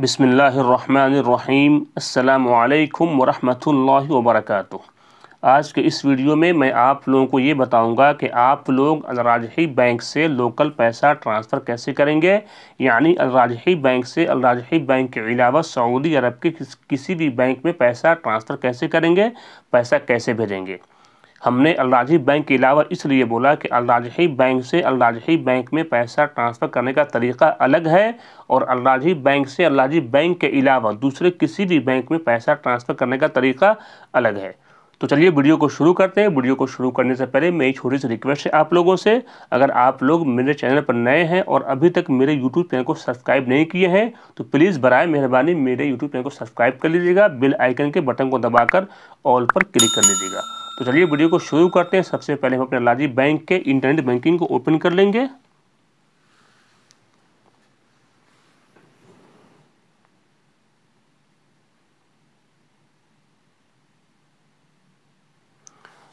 बिसमीम् अल्लाम वरहमल वबरक आज के इस वीडियो में मैं आप लोगों को ये बताऊंगा कि आप लोग अलराजही बैंक से लोकल पैसा ट्रांसफ़र कैसे करेंगे यानी अलराजही बैंक से अलराजही बैंक के अलावा सऊदी अरब के किस, किसी भी बैंक में पैसा ट्रांसफ़र कैसे करेंगे पैसा कैसे भेजेंगे हमने अलराजी बैंक के अलावा इसलिए बोला कि अलराजी बैंक से अलराजी बैंक में पैसा ट्रांसफ़र करने का तरीका अलग है और अलराजी बैंक से अलराजी बैंक के अलावा दूसरे किसी भी बैंक में पैसा ट्रांसफ़र करने का तरीका अलग है तो चलिए वीडियो को शुरू करते हैं वीडियो को शुरू करने से पहले मेरी छोटी सी रिक्वेस्ट है आप लोगों से अगर आप लोग मेरे चैनल पर नए हैं और अभी तक मेरे यूट्यूब चैनल को सब्सक्राइब नहीं किए हैं तो प्लीज़ बरए मेहरबानी मेरे यूट्यूब चैनल को सब्सक्राइब कर लीजिएगा बिल आइकन के बटन को दबाकर ऑल पर क्लिक कर लीजिएगा तो चलिए वीडियो को शुरू करते हैं सबसे पहले हम अपने लाजी बैंक के इंटरनेट बैंकिंग को ओपन कर लेंगे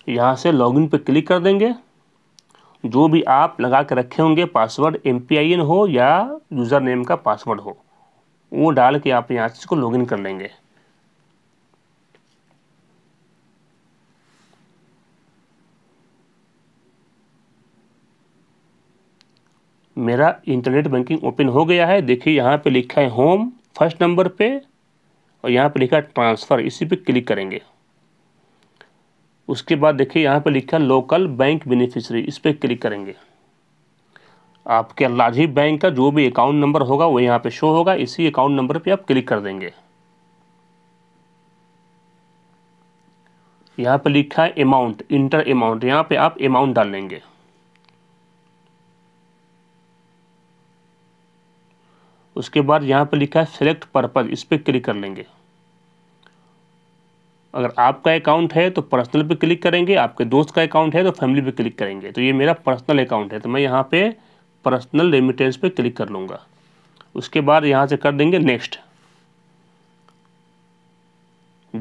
यहाँ से लॉगिन पर क्लिक कर देंगे जो भी आप लगा के रखे होंगे पासवर्ड एम हो या यूज़र नेम का पासवर्ड हो वो डाल के आप यहाँ से इसको लॉगिन कर लेंगे मेरा इंटरनेट बैंकिंग ओपन हो गया है देखिए यहाँ पे लिखा है होम फर्स्ट नंबर पे और यहाँ पे लिखा है ट्रांसफ़र इसी पे क्लिक करेंगे उसके बाद देखिए यहाँ पे लिखा है लोकल बैंक बेनिफिशरी इस पर क्लिक करेंगे आपके लाजी बैंक का जो भी अकाउंट नंबर होगा वो यहाँ पे शो होगा इसी अकाउंट नंबर पे आप क्लिक कर देंगे यहाँ पे लिखा है अमाउंट इंटर अमाउंट यहाँ पे आप अमाउंट डाल लेंगे उसके बाद यहाँ पर लिखा है सेलेक्ट पर्पज़ इस पर क्लिक कर लेंगे अगर आपका अकाउंट है तो पर्सनल पे क्लिक करेंगे आपके दोस्त का अकाउंट है तो फैमिली पे क्लिक करेंगे तो ये मेरा पर्सनल अकाउंट है तो मैं यहाँ पे पर्सनल रेमिटेंस पे क्लिक कर लूँगा उसके बाद यहाँ से कर देंगे नेक्स्ट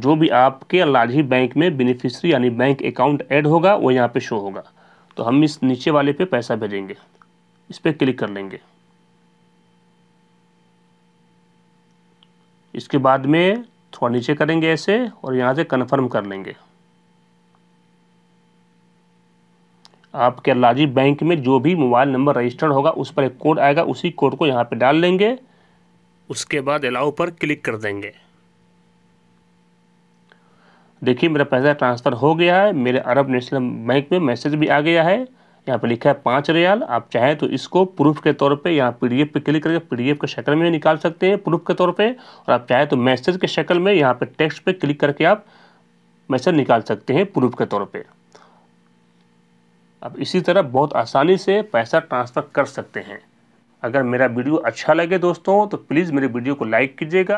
जो भी आपके लाझी बैंक में बेनिफिशरी यानी बैंक अकाउंट ऐड होगा वो यहाँ पर शो होगा तो हम इस नीचे वाले पे पैसा भेजेंगे इस पर क्लिक कर लेंगे इसके बाद में थोड़ा नीचे करेंगे ऐसे और यहाँ से कन्फर्म कर लेंगे आपके लाजी बैंक में जो भी मोबाइल नंबर रजिस्टर्ड होगा उस पर एक कोड आएगा उसी कोड को यहाँ पे डाल लेंगे उसके बाद अलाउ पर क्लिक कर देंगे देखिए मेरा पैसा ट्रांसफ़र हो गया है मेरे अरब नेशनल बैंक में मैसेज भी आ गया है यहाँ पे लिखा है पाँच रियाल आप चाहें तो इसको प्रूफ के तौर पे यहाँ पीडीएफ पे क्लिक करके पीडीएफ के शक्ल में निकाल सकते हैं प्रूफ के तौर पे और आप चाहें तो मैसेज के शक्ल में यहाँ पे टेक्स्ट पे क्लिक करके आप मैसेज निकाल सकते हैं प्रूफ के तौर पे आप इसी तरह बहुत आसानी से पैसा ट्रांसफ़र कर सकते हैं अगर मेरा वीडियो अच्छा लगे दोस्तों तो प्लीज़ मेरे वीडियो को लाइक कीजिएगा